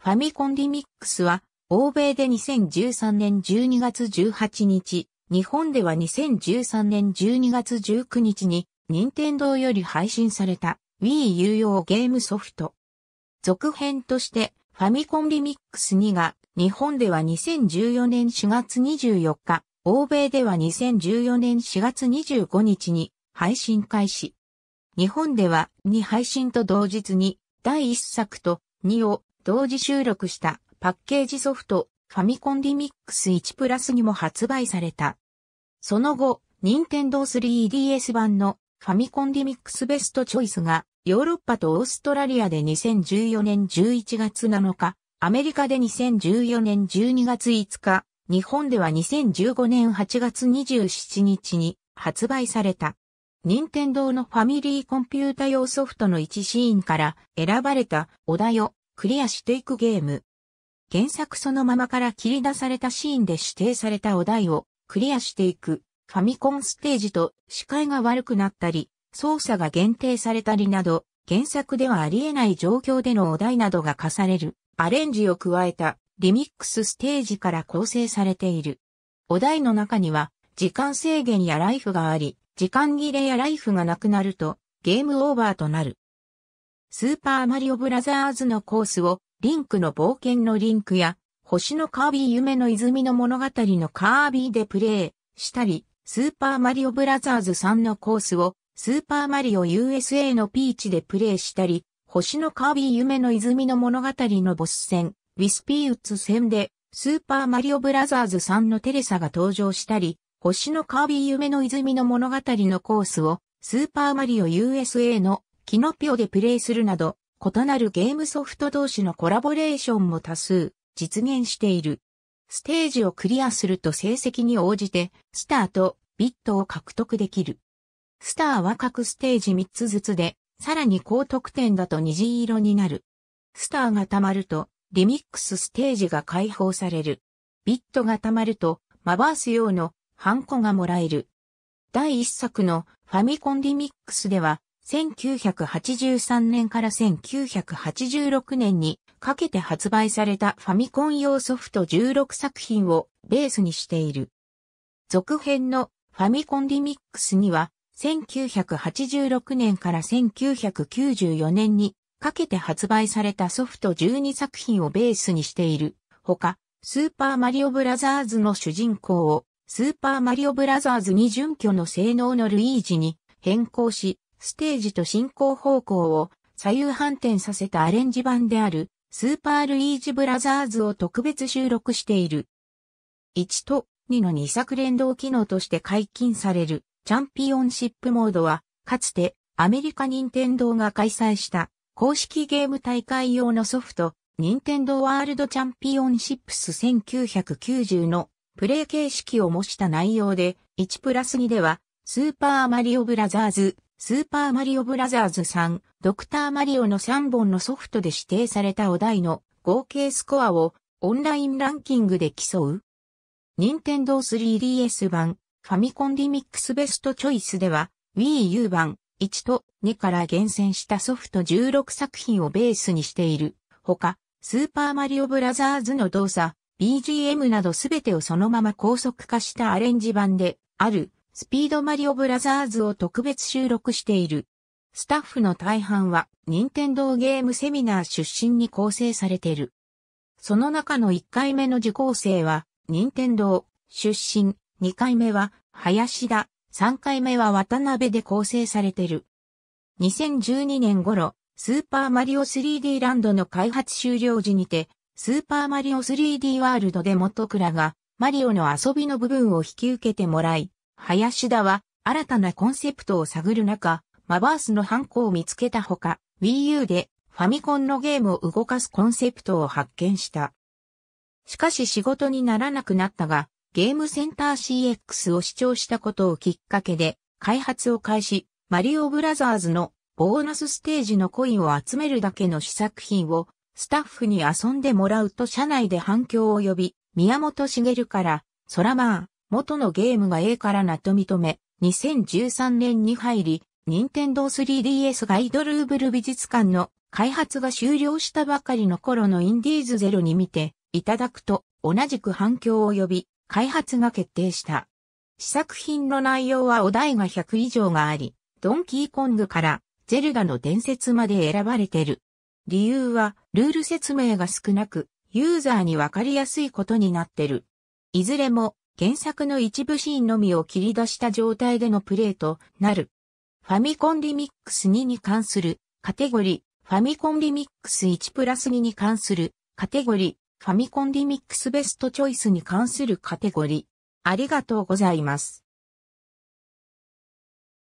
ファミコンリミックスは、欧米で2013年12月18日、日本では2013年12月19日に、任天堂より配信された Wii U 用ゲームソフト。続編として、ファミコンリミックス2が、日本では2014年4月24日、欧米では2014年4月25日に配信開始。日本では2配信と同日に第1作と2を同時収録したパッケージソフトファミコンリミックス1プラスにも発売された。その後、任天堂 3DS 版のファミコンリミックスベストチョイスがヨーロッパとオーストラリアで2014年11月7日、アメリカで2014年12月5日、日本では2015年8月27日に発売された。任天堂のファミリーコンピュータ用ソフトの1シーンから選ばれたお題をクリアしていくゲーム。原作そのままから切り出されたシーンで指定されたお題をクリアしていくファミコンステージと視界が悪くなったり、操作が限定されたりなど、原作ではありえない状況でのお題などが課される、アレンジを加えたリミックスステージから構成されている。お題の中には、時間制限やライフがあり、時間切れやライフがなくなると、ゲームオーバーとなる。スーパーマリオブラザーズのコースを、リンクの冒険のリンクや、星のカービィ夢の泉の物語のカービィでプレイしたり、スーパーマリオブラザーズ3のコースを、スーパーマリオ USA のピーチでプレイしたり、星のカービィ夢の泉の物語のボス戦、ウィスピーウッズ戦で、スーパーマリオブラザーズ3のテレサが登場したり、星のカービィ夢の泉の物語のコースを、スーパーマリオ USA のキノピオでプレイするなど、異なるゲームソフト同士のコラボレーションも多数実現している。ステージをクリアすると成績に応じて、スターとビットを獲得できる。スターは各ステージ3つずつで、さらに高得点だと虹色になる。スターが溜まると、リミックスステージが解放される。ビットが溜まると、マバース用のハンコがもらえる。第1作のファミコンリミックスでは、1983年から1986年にかけて発売されたファミコン用ソフト16作品をベースにしている。続編のファミコンリミックスには1986年から1994年にかけて発売されたソフト12作品をベースにしている。ほか、スーパーマリオブラザーズの主人公をスーパーマリオブラザーズに準拠の性能のルイージに変更し、ステージと進行方向を左右反転させたアレンジ版であるスーパールイージブラザーズを特別収録している。1と2の2作連動機能として解禁されるチャンピオンシップモードは、かつてアメリカ任天堂が開催した公式ゲーム大会用のソフト、任天堂ワールドチャンピオンシップス1990のプレイ形式を模した内容で、1プラス2では、スーパーマリオブラザーズスーパーマリオブラザーズ3、ドクターマリオの3本のソフトで指定されたお題の合計スコアをオンラインランキングで競う。任天堂 3DS 版、ファミコンリミックスベストチョイスでは、Wii U 版1と2から厳選したソフト16作品をベースにしている。ほか、スーパーマリオブラザーズの動作、BGM などすべてをそのまま高速化したアレンジ版である。スピードマリオブラザーズを特別収録している。スタッフの大半は、任天堂ゲームセミナー出身に構成されている。その中の1回目の受講生は、任天堂出身、2回目は、林田、3回目は渡辺で構成されている。2012年頃、スーパーマリオ 3D ランドの開発終了時にて、スーパーマリオ 3D ワールドで元倉が、マリオの遊びの部分を引き受けてもらい、林田は新たなコンセプトを探る中、マバースのハンコを見つけたほか、Wii U でファミコンのゲームを動かすコンセプトを発見した。しかし仕事にならなくなったが、ゲームセンター CX を視聴したことをきっかけで、開発を開始、マリオブラザーズのボーナスステージのコインを集めるだけの試作品をスタッフに遊んでもらうと社内で反響を呼び、宮本茂から、ソラマー、元のゲームが A からなと認め、2013年に入り、任天堂 3DS ガイドルーブル美術館の開発が終了したばかりの頃のインディーズゼロに見ていただくと同じく反響を呼び、開発が決定した。試作品の内容はお題が100以上があり、ドンキーコングからゼルダの伝説まで選ばれてる。理由は、ルール説明が少なく、ユーザーにわかりやすいことになってる。いずれも、原作の一部シーンのみを切り出した状態でのプレイとなる。ファミコンリミックス2に関するカテゴリー、ファミコンリミックス1プラス2に関するカテゴリー、ファミコンリミックスベストチョイスに関するカテゴリー。ありがとうございます。